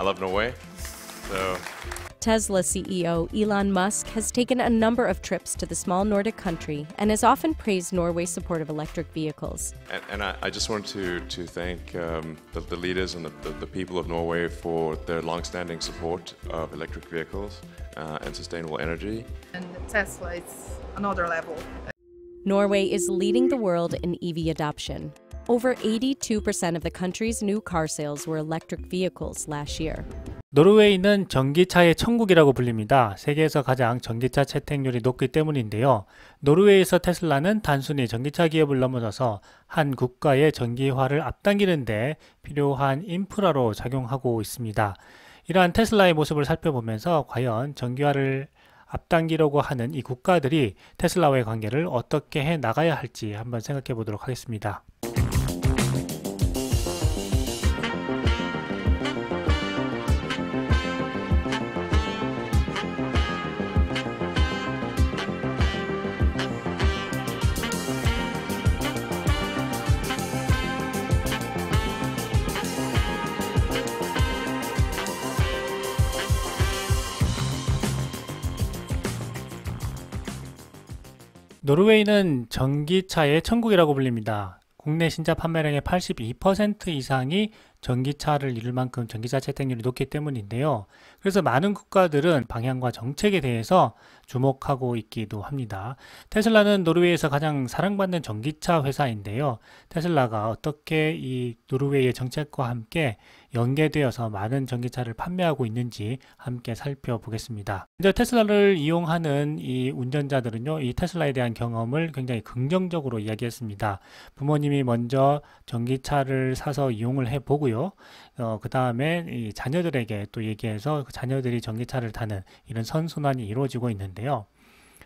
I love Norway. So. Tesla CEO Elon Musk has taken a number of trips to the small Nordic country and has often praised Norway's support of electric vehicles. And, and I, I, just want to, to thank um, the, the, leaders and the, the, the, people of Norway for their long-standing support of electric vehicles uh, and sustainable energy. And Tesla is another level. Norway is leading the world in EV adoption. Over 82% of the country's new car sales were electric vehicles last year. 노르웨이는 전기차의 천국이라고 불립니다. 세계에서 가장 전기차 채택률이 높기 때문인데요. 노르웨이에서 테슬라는 단순히 전기차 기업을 넘어서서 한 국가의 전기화를 앞당기는데 필요한 인프라로 작용하고 있습니다. 이러한 테슬라의 모습을 살펴보면서 과연 전기화를 앞당기려고 하는 이 국가들이 테슬라와의 관계를 어떻게 해 나가야 할지 한번 생각해 보도록 하겠습니다. 노르웨이는 전기차의 천국이라고 불립니다. 국내 신차 판매량의 82% 이상이 전기차를 잃을 만큼 전기차 채택률이 높기 때문인데요. 그래서 많은 국가들은 방향과 정책에 대해서 주목하고 있기도 합니다. 테슬라는 노르웨이에서 가장 사랑받는 전기차 회사인데요. 테슬라가 어떻게 이 노르웨이의 정책과 함께 연계되어서 많은 전기차를 판매하고 있는지 함께 살펴보겠습니다. 먼저 테슬라를 이용하는 이 운전자들은요, 이 테슬라에 대한 경험을 굉장히 긍정적으로 이야기했습니다. 부모님이 먼저 전기차를 사서 이용을 해보고 하고요. 어, 그 다음에 이 자녀들에게 또 얘기해서 그 자녀들이 전기차를 타는 이런 선순환이 이루어지고 있는데요.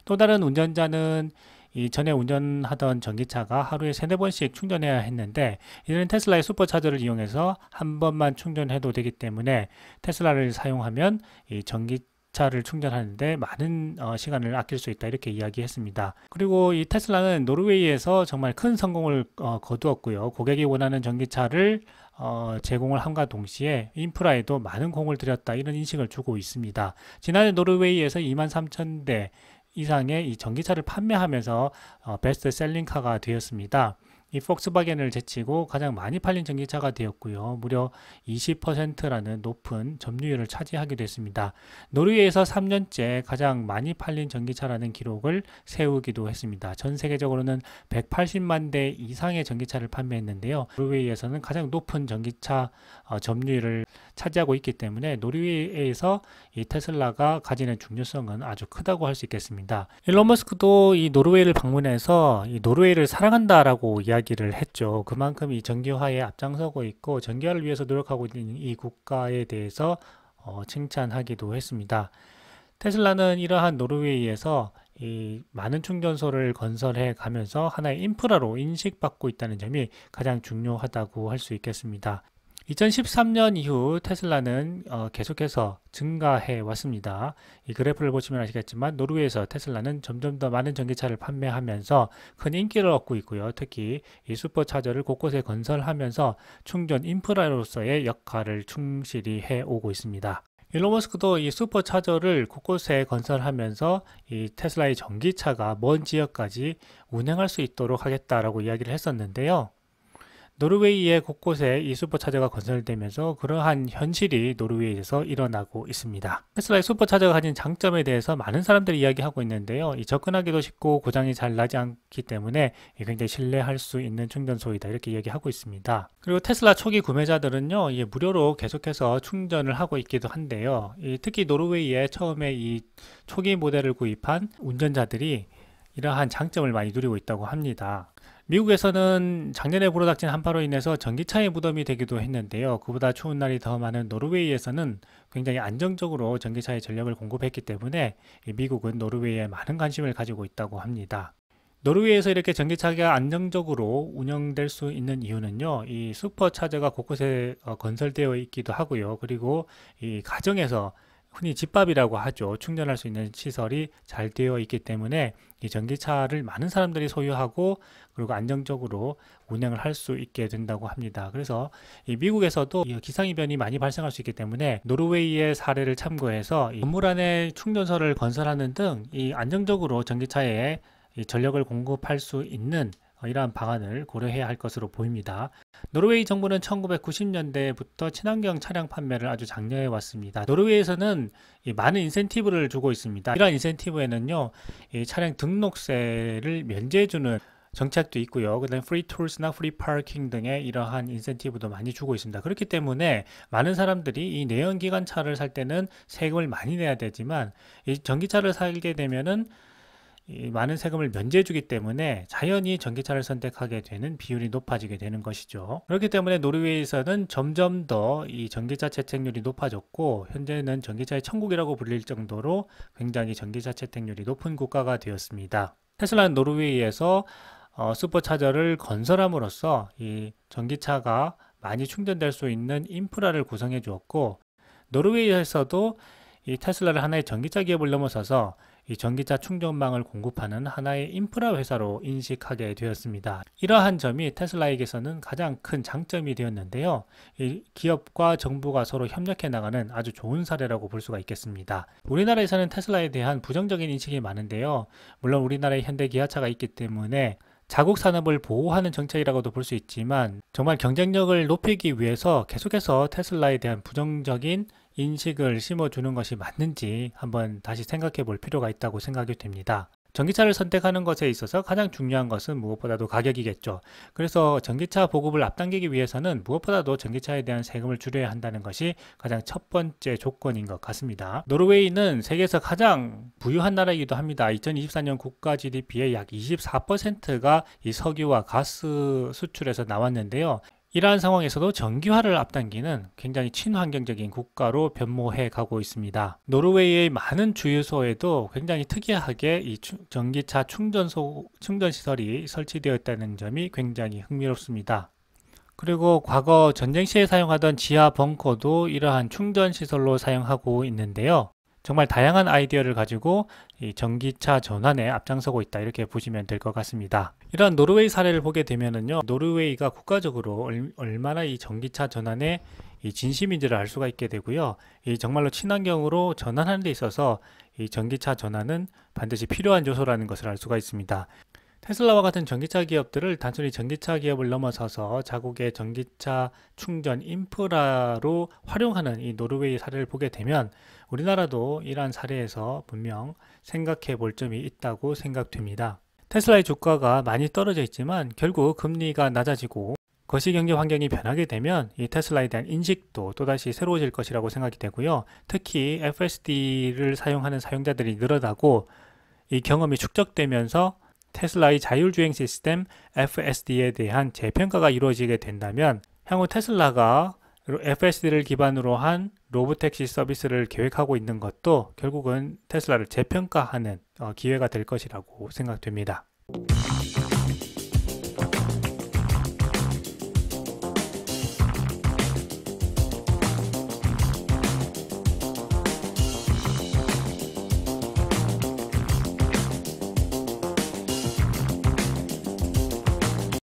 또 다른 운전자는 이 전에 운전하던 전기차가 하루에 세 네 번씩 충전해야 했는데 이는 테슬라의 슈퍼차저를 이용해서 한 번만 충전해도 되기 때문에 테슬라를 사용하면 이 전기 차를 충전하는데 많은 어, 시간을 아낄 수 있다 이렇게 이야기했습니다. 그리고 이 테슬라는 노르웨이에서 정말 큰 성공을 어, 거두었고요. 고객이 원하는 전기차를 어, 제공을 함과 동시에 인프라에도 많은 공을 들였다 이런 인식을 주고 있습니다. 지난해 노르웨이에서 2만 3천 대 이상의 이 전기차를 판매하면서 어, 베스트셀링카가 되었습니다. 이 폭스바겐을 제치고 가장 많이 팔린 전기차가 되었고요. 무려 20%라는 높은 점유율을 차지하게 됐습니다. 노르웨이에서 3년째 가장 많이 팔린 전기차라는 기록을 세우기도 했습니다. 전 세계적으로는 180만 대 이상의 전기차를 판매했는데요. 노르웨이에서는 가장 높은 전기차 어, 점유율을 차지하고 있기 때문에 노르웨이에서 이 테슬라가 가지는 중요성은 아주 크다고 할 수 있겠습니다. 일론 머스크도 이 노르웨이를 방문해서 이 노르웨이를 사랑한다라고 이야기를 했죠. 그만큼 이 전기화에 앞장서고 있고 전기화를 위해서 노력하고 있는 이 국가에 대해서 어, 칭찬하기도 했습니다. 테슬라는 이러한 노르웨이에서 이 많은 충전소를 건설해 가면서 하나의 인프라로 인식받고 있다는 점이 가장 중요하다고 할 수 있겠습니다. 2013년 이후 테슬라는 어, 계속해서 증가해 왔습니다. 이 그래프를 보시면 아시겠지만 노르웨이에서 테슬라는 점점 더 많은 전기차를 판매하면서 큰 인기를 얻고 있고요. 특히 이 슈퍼차저를 곳곳에 건설하면서 충전 인프라로서의 역할을 충실히 해 오고 있습니다. 일론 머스크도 이 슈퍼차저를 곳곳에 건설하면서 이 테슬라의 전기차가 먼 지역까지 운행할 수 있도록 하겠다라고 이야기를 했었는데요. 노르웨이의 곳곳에 이 슈퍼차저가 건설되면서 그러한 현실이 노르웨이에서 일어나고 있습니다. 테슬라의 슈퍼차저가 가진 장점에 대해서 많은 사람들이 이야기하고 있는데요. 이 접근하기도 쉽고 고장이 잘 나지 않기 때문에 굉장히 신뢰할 수 있는 충전소이다 이렇게 이야기하고 있습니다. 그리고 테슬라 초기 구매자들은요. 예, 무료로 계속해서 충전을 하고 있기도 한데요. 이, 특히 노르웨이에 처음에 이 초기 모델을 구입한 운전자들이 이러한 장점을 많이 누리고 있다고 합니다. 미국에서는 작년에 불어닥친 한파로 인해서 전기차의 무덤이 되기도 했는데요. 그보다 추운 날이 더 많은 노르웨이에서는 굉장히 안정적으로 전기차의 전력을 공급했기 때문에 미국은 노르웨이에 많은 관심을 가지고 있다고 합니다. 노르웨이에서 이렇게 전기차가 안정적으로 운영될 수 있는 이유는요, 이 슈퍼차저가 곳곳에 어, 건설되어 있기도 하고요. 그리고 이 가정에서 흔히 집밥이라고 하죠. 충전할 수 있는 시설이 잘 되어 있기 때문에 이 전기차를 많은 사람들이 소유하고 그리고 안정적으로 운행을 할 수 있게 된다고 합니다. 그래서 이 미국에서도 이 기상이변이 많이 발생할 수 있기 때문에 노르웨이의 사례를 참고해서 건물 안에 충전소를 건설하는 등 이 안정적으로 전기차에 이 전력을 공급할 수 있는 어, 이러한 방안을 고려해야 할 것으로 보입니다. 노르웨이 정부는 1990년대부터 친환경 차량 판매를 아주 장려해 왔습니다. 노르웨이에서는 많은 인센티브를 주고 있습니다. 이러한 인센티브에는요, 차량 등록세를 면제해주는 정책도 있고요. 그다음 에 프리 툴스나 프리 파킹 등의 이러한 인센티브도 많이 주고 있습니다. 그렇기 때문에 많은 사람들이 이 내연기관차를 살 때는 세금을 많이 내야 되지만 이 전기차를 살게 되면은 많은 세금을 면제해주기 때문에 자연히 전기차를 선택하게 되는 비율이 높아지게 되는 것이죠. 그렇기 때문에 노르웨이에서는 점점 더 이 전기차 채택률이 높아졌고 현재는 전기차의 천국이라고 불릴 정도로 굉장히 전기차 채택률이 높은 국가가 되었습니다. 테슬라는 노르웨이에서 어, 슈퍼차저를 건설함으로써 이 전기차가 많이 충전될 수 있는 인프라를 구성해 주었고 노르웨이에서도 이 테슬라를 하나의 전기차 기업을 넘어서서 이 전기차 충전망을 공급하는 하나의 인프라 회사로 인식하게 되었습니다. 이러한 점이 테슬라에게서는 가장 큰 장점이 되었는데요. 기업과 정부가 서로 협력해 나가는 아주 좋은 사례라고 볼 수가 있겠습니다. 우리나라에서는 테슬라에 대한 부정적인 인식이 많은데요. 물론 우리나라에 현대 기아차가 있기 때문에 자국 산업을 보호하는 정책이라고도 볼 수 있지만 정말 경쟁력을 높이기 위해서 계속해서 테슬라에 대한 부정적인 인식을 심어주는 것이 맞는지 한번 다시 생각해 볼 필요가 있다고 생각이 됩니다. 전기차를 선택하는 것에 있어서 가장 중요한 것은 무엇보다도 가격이겠죠. 그래서 전기차 보급을 앞당기기 위해서는 무엇보다도 전기차에 대한 세금을 줄여야 한다는 것이 가장 첫 번째 조건인 것 같습니다. 노르웨이는 세계에서 가장 부유한 나라이기도 합니다. 2024년 국가 GDP의 약 24%가 이 석유와 가스 수출에서 나왔는데요. 이러한 상황에서도 정기화를 앞당기는 굉장히 친환경적인 국가로 변모해 가고 있습니다. 노르웨이의 많은 주유소에도 굉장히 특이하게 이 전기차 충전소, 충전시설이 설치되어 있다는 점이 굉장히 흥미롭습니다. 그리고 과거 전쟁 시에 사용하던 지하 벙커도 이러한 충전시설로 사용하고 있는데요. 정말 다양한 아이디어를 가지고 전기차 전환에 앞장서고 있다 이렇게 보시면 될 것 같습니다. 이러한 노르웨이 사례를 보게 되면은요, 노르웨이가 국가적으로 얼마나 이 전기차 전환에 이 진심인지를 알 수가 있게 되고요. 이 정말로 친환경으로 전환하는 데 있어서 이 전기차 전환은 반드시 필요한 요소라는 것을 알 수가 있습니다. 테슬라와 같은 전기차 기업들을 단순히 전기차 기업을 넘어서서 자국의 전기차 충전 인프라로 활용하는 이 노르웨이 사례를 보게 되면 우리나라도 이러한 사례에서 분명 생각해 볼 점이 있다고 생각됩니다. 테슬라의 주가가 많이 떨어져 있지만 결국 금리가 낮아지고 거시경제 환경이 변하게 되면 이 테슬라에 대한 인식도 또다시 새로워질 것이라고 생각이 되고요. 특히 FSD를 사용하는 사용자들이 늘어나고 이 경험이 축적되면서 테슬라의 자율주행 시스템 FSD에 대한 재평가가 이루어지게 된다면 향후 테슬라가 FSD를 기반으로 한 로보택시 서비스를 계획하고 있는 것도 결국은 테슬라를 재평가하는 어, 기회가 될 것이라고 생각됩니다.